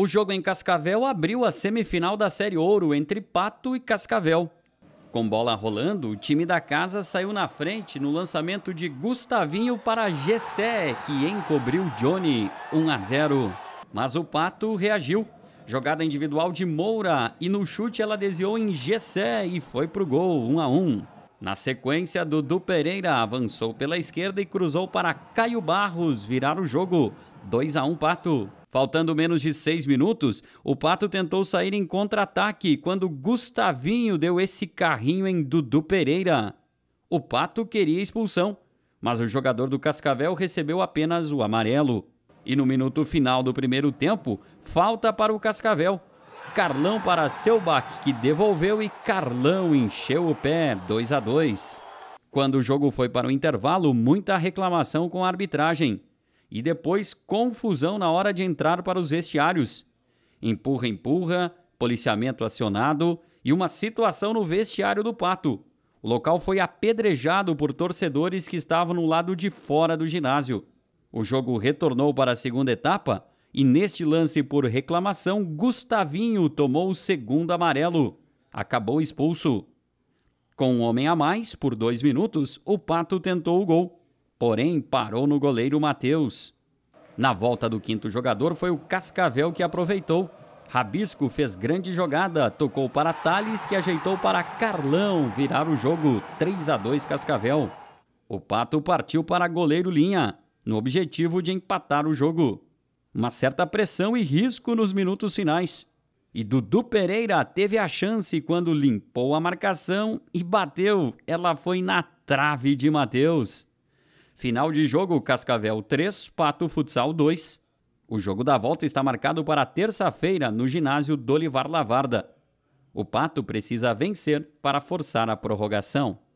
O jogo em Cascavel abriu a semifinal da Série Ouro entre Pato e Cascavel. Com bola rolando, o time da casa saiu na frente no lançamento de Gustavinho para Gessé, que encobriu Johnny 1 a 0. Mas o Pato reagiu. Jogada individual de Moura e no chute ela desviou em Gessé e foi pro gol 1 a 1. Na sequência, Dudu Pereira avançou pela esquerda e cruzou para Caio Barros virar o jogo. 2 a 1 Pato. Faltando menos de seis minutos, o Pato tentou sair em contra-ataque quando Gustavinho deu esse carrinho em Dudu Pereira. O Pato queria expulsão, mas o jogador do Cascavel recebeu apenas o amarelo. E no minuto final do primeiro tempo, falta para o Cascavel. Carlão para Selbach, que devolveu e Carlão encheu o pé, 2 a 2. Quando o jogo foi para o intervalo, muita reclamação com a arbitragem e depois confusão na hora de entrar para os vestiários. Empurra, empurra, policiamento acionado e uma situação no vestiário do Pato. O local foi apedrejado por torcedores que estavam no lado de fora do ginásio. O jogo retornou para a segunda etapa e, neste lance por reclamação, Gustavinho tomou o segundo amarelo. Acabou expulso. Com um homem a mais, por dois minutos, o Pato tentou o gol porém parou no goleiro Matheus. Na volta do quinto jogador foi o Cascavel que aproveitou. Rabisco fez grande jogada, tocou para Thales, que ajeitou para Carlão virar o jogo 3 a 2 Cascavel. O Pato partiu para goleiro Linha, no objetivo de empatar o jogo. Uma certa pressão e risco nos minutos finais. E Dudu Pereira teve a chance quando limpou a marcação e bateu. Ela foi na trave de Matheus. Final de jogo: Cascavel 3, Pato Futsal 2. O jogo da volta está marcado para terça-feira no ginásio Dolivar Lavarda. O Pato precisa vencer para forçar a prorrogação.